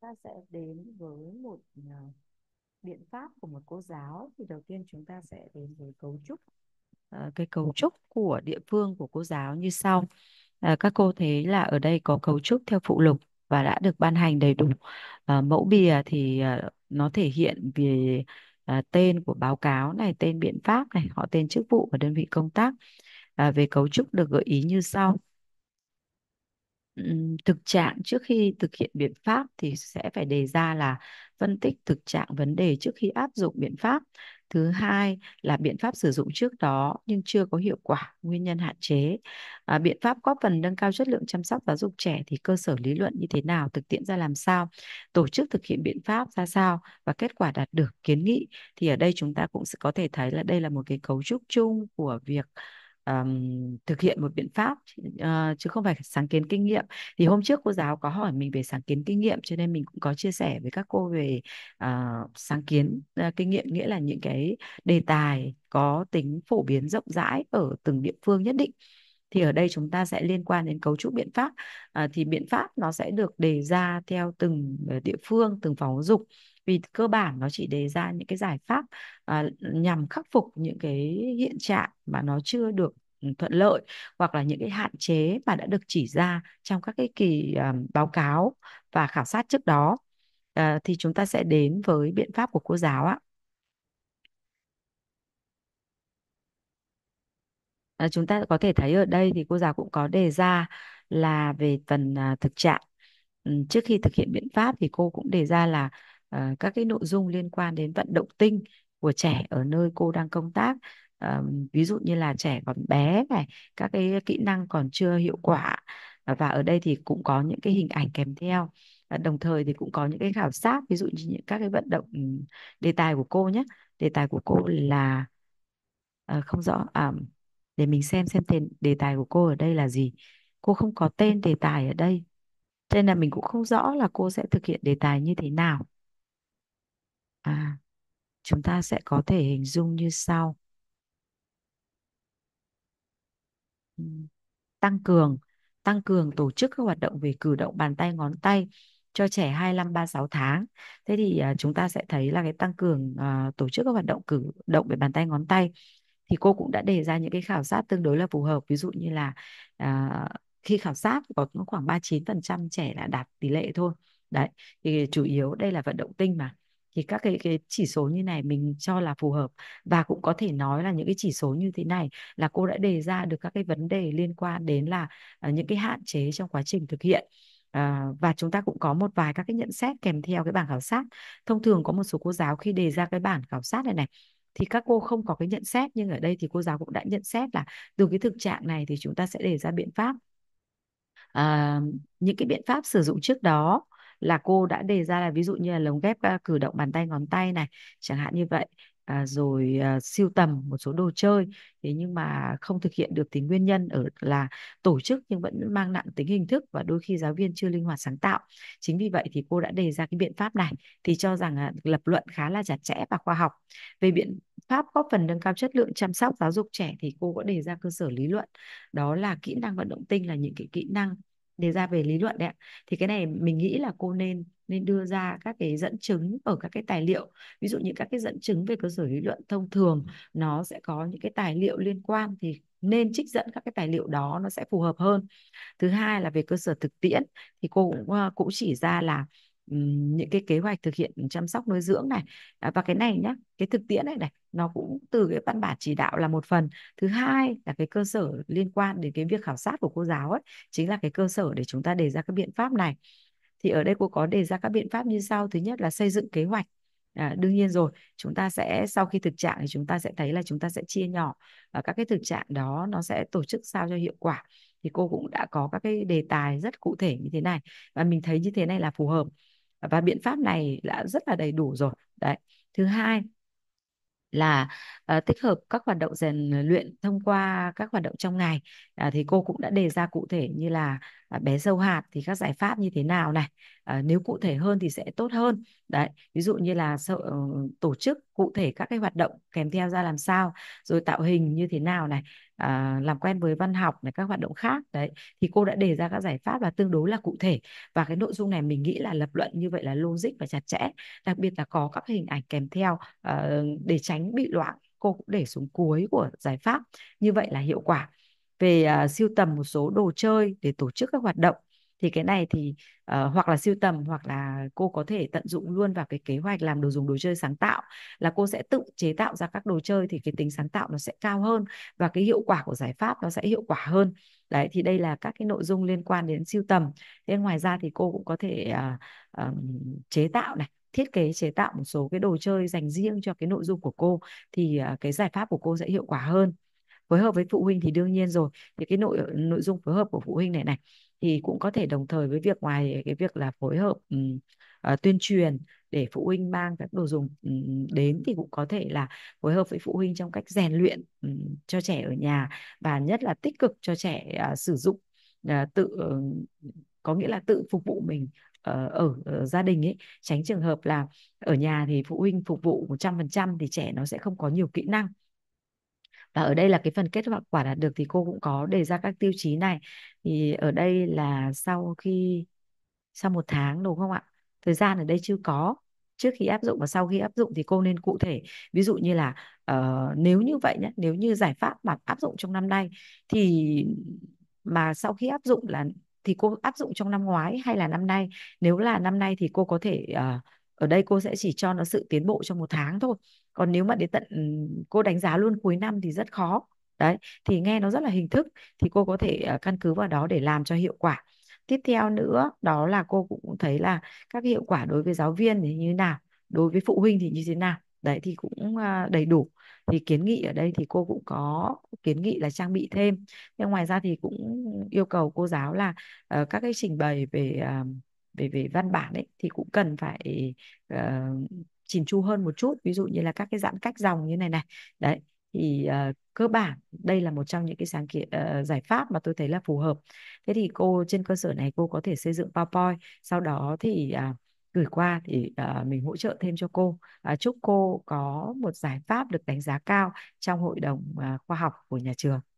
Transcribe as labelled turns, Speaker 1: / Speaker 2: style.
Speaker 1: ta sẽ đến với một à, biện pháp của một cô giáo thì đầu tiên chúng ta sẽ đến với cấu trúc uh, cái cấu trúc của địa phương của cô giáo như sau uh, các cô thấy là ở đây có cấu trúc theo phụ lục và đã được ban hành đầy đủ mẫu bìa thì nó thể hiện về tên của báo cáo này tên biện pháp này họ tên chức vụ và đơn vị công tác về cấu trúc được gợi ý như sau thực trạng trước khi thực hiện biện pháp thì sẽ phải đề ra là phân tích thực trạng vấn đề trước khi áp dụng biện pháp thứ hai là biện pháp sử dụng trước đó nhưng chưa có hiệu quả nguyên nhân hạn chế à, biện pháp góp phần nâng cao chất lượng chăm sóc giáo dục trẻ thì cơ sở lý luận như thế nào thực tiễn ra làm sao tổ chức thực hiện biện pháp ra sao và kết quả đạt được kiến nghị thì ở đây chúng ta cũng sẽ có thể thấy là đây là một cái cấu trúc chung của việc um, thực hiện một biện pháp uh, chứ không phải sáng kiến kinh nghiệm thì hôm trước cô giáo có hỏi mình về sáng kiến kinh nghiệm cho nên mình cũng có chia sẻ với các cô về uh, sáng kiến uh, kinh nghiệm nghĩa là những cái đề tài có tính phổ biến rộng rãi ở từng địa phương nhất định thì ở đây chúng ta sẽ liên quan đến cấu trúc biện pháp à, thì biện pháp nó sẽ được đề ra theo từng địa phương từng phòng giáo dục vì cơ bản nó chỉ đề ra những cái giải pháp à, nhằm khắc phục những cái hiện trạng mà nó chưa được ừ, thuận lợi hoặc là những cái hạn chế mà đã được chỉ ra trong các cái kỳ à, báo cáo và khảo sát trước đó à, thì chúng ta sẽ đến với biện pháp của cô giáo ạ. À, chúng ta có thể thấy ở đây thì cô giáo cũng có đề ra là về phần à, thực trạng. Ừ, trước khi thực hiện biện pháp thì cô cũng đề ra là À, các cái nội dung liên quan đến vận động tinh của trẻ ở nơi cô đang công tác à, ví dụ như là trẻ còn bé này các cái kỹ năng còn chưa hiệu quả à, và ở đây thì cũng có những cái hình ảnh kèm theo à, đồng thời thì cũng có những cái khảo sát ví dụ như những các cái vận động ừ, đề tài của cô nhé đề tài của cô là à, không rõ à, để mình xem xem tên đề tài của cô ở đây là gì cô không có tên đề tài ở đây nên là mình cũng không rõ là cô sẽ thực hiện đề tài như thế nào à chúng ta sẽ có thể hình dung như sau tăng cường tăng cường tổ chức các hoạt động về cử động bàn tay ngón tay cho trẻ 25 36 tháng. Thế thì uh, chúng ta sẽ thấy là cái tăng cường uh, tổ chức các hoạt động cử động về bàn tay ngón tay thì cô cũng đã đề ra những cái khảo sát tương đối là phù hợp. Ví dụ như là uh, khi khảo sát có khoảng 39% trẻ là đạt tỷ lệ thôi. Đấy, thì chủ yếu đây là vận động tinh mà thì các cái cái chỉ số như này mình cho là phù hợp và cũng có thể nói là những cái chỉ số như thế này là cô đã đề ra được các cái vấn đề liên quan đến là uh, những cái hạn chế trong quá trình thực hiện À, và chúng ta cũng có một vài các cái nhận xét kèm theo cái bảng khảo sát thông thường có một số cô giáo khi đề ra cái bản khảo sát này này thì các cô không có cái nhận xét nhưng ở đây thì cô giáo cũng đã nhận xét là từ cái thực trạng này thì chúng ta sẽ đề ra biện pháp à, những cái biện pháp sử dụng trước đó là cô đã đề ra là ví dụ như là lồng ghép uh, cử động bàn tay ngón tay này chẳng hạn như vậy à, rồi à, siêu tầm một số đồ chơi thế nhưng mà không thực hiện được tính nguyên nhân ở là tổ chức nhưng vẫn mang nặng tính hình thức và đôi khi giáo viên chưa linh hoạt sáng tạo chính vì vậy thì cô đã đề ra cái biện pháp này thì cho rằng à, lập luận khá là chặt chẽ và khoa học về biện pháp góp phần nâng cao chất lượng chăm sóc giáo dục trẻ thì cô có đề ra cơ sở lý luận đó là kỹ năng vận động tinh là những cái kỹ năng đề ra về lý luận đấy thì cái này mình nghĩ là cô nên nên đưa ra các cái dẫn chứng ở các cái tài liệu ví dụ những các cái dẫn chứng về cơ sở lý luận thông thường nó sẽ có những cái tài liệu liên quan thì nên trích dẫn các cái tài liệu đó nó sẽ phù hợp hơn thứ hai là về cơ sở thực tiễn thì cô cũng ờ, cũng chỉ ra là những cái kế hoạch thực hiện chăm sóc nuôi dưỡng này à, và cái này nhá cái thực tiễn này này nó cũng từ cái văn bản chỉ đạo là một phần thứ hai là cái cơ sở liên quan đến cái việc khảo sát của cô giáo ấy chính là cái cơ sở để chúng ta đề ra các biện pháp này thì ở đây cô có đề ra các biện pháp như sau thứ nhất là xây dựng kế hoạch À, đương nhiên rồi chúng ta sẽ sau khi thực trạng thì chúng ta sẽ thấy là chúng ta sẽ chia nhỏ và các cái thực trạng đó nó sẽ tổ chức sao cho hiệu quả thì cô cũng đã có các cái đề tài rất cụ thể như thế này và mình thấy như thế này là phù hợp và biện pháp này đã rất là đầy đủ rồi đấy thứ hai là uh, tích hợp các hoạt động rèn luyện thông qua các hoạt động trong ngày uh, thì cô cũng đã đề ra cụ thể như là uh, bé sâu hạt thì các giải pháp như thế nào này à, nếu cụ thể hơn thì sẽ tốt hơn đấy ví dụ như là ờ, tổ chức cụ thể các cái hoạt động kèm theo ra làm sao rồi tạo hình như thế nào này à, làm quen với văn học này các hoạt động khác đấy thì cô đã đề ra các giải pháp là tương đối là cụ thể và cái nội dung này mình nghĩ là lập luận như vậy là logic và chặt chẽ đặc biệt là có các hình ảnh kèm theo à, để tránh bị loạn cô cũng để xuống cuối của giải pháp như vậy là hiệu quả về uh, à, siêu tầm một số đồ chơi để tổ chức các hoạt động thì cái này thì uh, hoặc là siêu tầm hoặc là cô có thể tận dụng luôn vào cái kế hoạch làm đồ dùng đồ chơi sáng tạo là cô sẽ tự chế tạo ra các đồ chơi thì cái tính sáng tạo nó sẽ cao hơn và cái hiệu quả của giải pháp nó sẽ hiệu quả hơn đấy thì đây là các cái nội dung liên quan đến siêu tầm thế ngoài ra thì cô cũng có thể uh, um, chế tạo này thiết kế chế tạo một số cái đồ chơi dành riêng cho cái nội dung của cô thì uh, cái giải pháp của cô sẽ hiệu quả hơn phối hợp với phụ huynh thì đương nhiên rồi thì cái nội nội dung phối hợp của phụ huynh này này thì cũng có thể đồng thời với việc ngoài cái việc là phối hợp uh, tuyên truyền để phụ huynh mang các đồ dùng đến thì cũng có thể là phối hợp với phụ huynh trong cách rèn luyện cho trẻ ở nhà và nhất là tích cực cho trẻ à, sử dụng à, tự ờ, có nghĩa là tự phục vụ mình ờ, ở gia đình ấy tránh trường hợp là ở nhà thì phụ huynh phục vụ 100% thì trẻ nó sẽ không có nhiều kỹ năng và ở đây là cái phần kết quả đạt được thì cô cũng có đề ra các tiêu chí này thì ở đây là sau khi sau một tháng đúng không ạ thời gian ở đây chưa có trước khi áp dụng và sau khi áp dụng thì cô nên cụ thể ví dụ như là uh, nếu như vậy nhé nếu như giải pháp mà áp dụng trong năm nay thì mà sau khi áp dụng là thì cô áp dụng trong năm ngoái hay là năm nay nếu là năm nay thì cô có thể uh, ở đây cô sẽ chỉ cho nó sự tiến bộ trong một tháng thôi còn nếu mà đến tận ừ, cô đánh giá luôn cuối năm thì rất khó đấy thì nghe nó rất là hình thức thì cô có thể à, căn cứ vào đó để làm cho hiệu quả tiếp theo nữa đó là cô cũng thấy là các hiệu quả đối với giáo viên thì như thế nào đối với phụ huynh thì như thế nào đấy thì cũng à, đầy đủ thì kiến nghị ở đây thì cô cũng có kiến nghị là trang bị thêm nhưng ngoài ra thì cũng yêu cầu cô giáo là uh, các cái trình bày về uh, về về văn bản ấy thì cũng cần phải uh, chỉn chu hơn một chút ví dụ như là các cái giãn cách dòng như này này đấy thì uh, cơ bản đây là một trong những cái sáng kiến uh, giải pháp mà tôi thấy là phù hợp thế thì cô trên cơ sở này cô có thể xây dựng PowerPoint sau đó thì uh, gửi qua thì uh, mình hỗ trợ thêm cho cô uh, chúc cô có một giải pháp được đánh giá cao trong hội đồng uh, khoa học của nhà trường